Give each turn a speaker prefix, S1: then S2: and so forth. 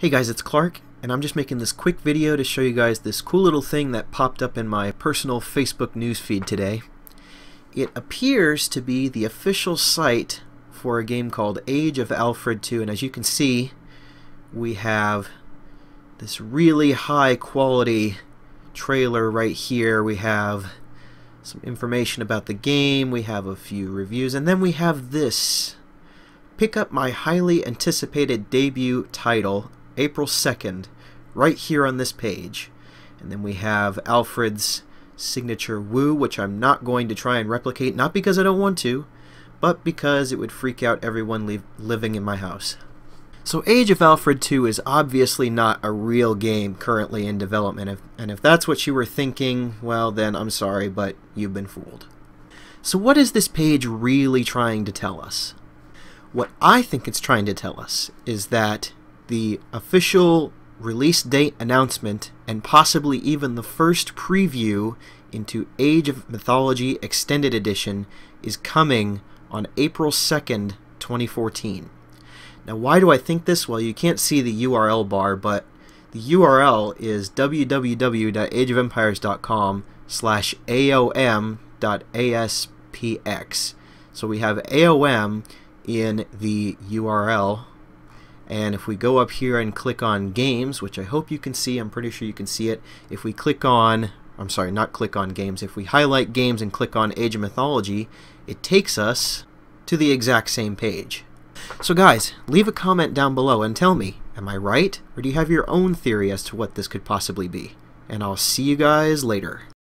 S1: Hey guys, it's Clark, and I'm just making this quick video to show you guys this cool little thing that popped up in my personal Facebook newsfeed today. It appears to be the official site for a game called Age of Alfred 2, and as you can see, we have this really high quality trailer right here. We have some information about the game, we have a few reviews, and then we have this. Pick up my highly anticipated debut title, April 2nd, right here on this page. And then we have Alfred's signature woo, which I'm not going to try and replicate, not because I don't want to, but because it would freak out everyone living in my house. So Age of Alfred 2 is obviously not a real game currently in development, and if that's what you were thinking, well then I'm sorry, but you've been fooled. So what is this page really trying to tell us? What I think it's trying to tell us is that the official release date announcement and possibly even the first preview into Age of Mythology Extended Edition is coming on April 2nd, 2014. Now, why do I think this? Well, you can't see the URL bar, but the URL is www.ageofempires.com slash aom.aspx. So we have AOM in the URL and if we go up here and click on games, which I hope you can see, I'm pretty sure you can see it. If we click on, I'm sorry, not click on games, if we highlight games and click on Age of Mythology, it takes us to the exact same page. So guys, leave a comment down below and tell me, am I right? Or do you have your own theory as to what this could possibly be? And I'll see you guys later.